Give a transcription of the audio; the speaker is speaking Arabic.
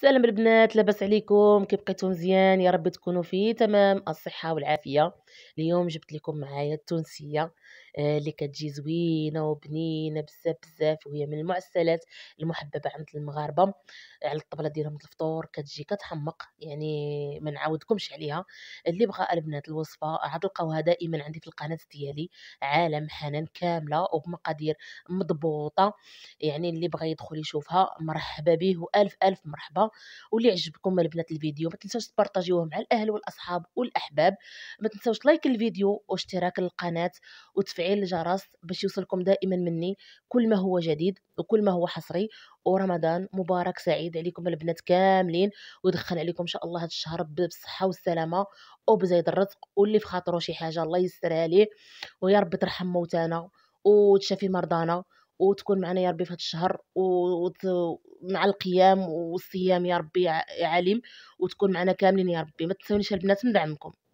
سلام البنات لاباس عليكم كيف بقيتو مزيان يا رب تكونوا في تمام الصحه والعافيه اليوم جبت لكم معايا التونسيه آه، اللي كتجي زوينه وبنينه بزاف بزاف وهي من المعسلات المحببه عند المغاربه على الطبله ديالهم الفطور كتجي كتحمق يعني ما نعاودكمش عليها اللي بغى البنات الوصفه غتلقاوها دائما عندي في القناه ديالي عالم حنان كامله وبمقادير مضبوطه يعني اللي بغى يدخل يشوفها مرحبا به والف الف مرحبا واللي عجبكم البنات الفيديو ما تنساوش تبارطاجيوه مع الاهل والاصحاب والاحباب ما تنساوش لايك الفيديو واشتراك القناه وتفعيل الجرس باش يوصلكم دائما مني كل ما هو جديد وكل ما هو حصري ورمضان مبارك سعيد عليكم البنات كاملين ودخل عليكم ان شاء الله هذا الشهر بالصحه والسلامه وبزيد الرزق واللي في خاطره شي حاجه الله يسرها ليه ويا رب ترحم موتانا وتشافي مرضانا وتكون معنا يا ربي في هذا الشهر ومع القيام والصيام يا ربي عالم عليم وتكون معنا كاملين يا ربي ما تنسونيش البنات من دعمكم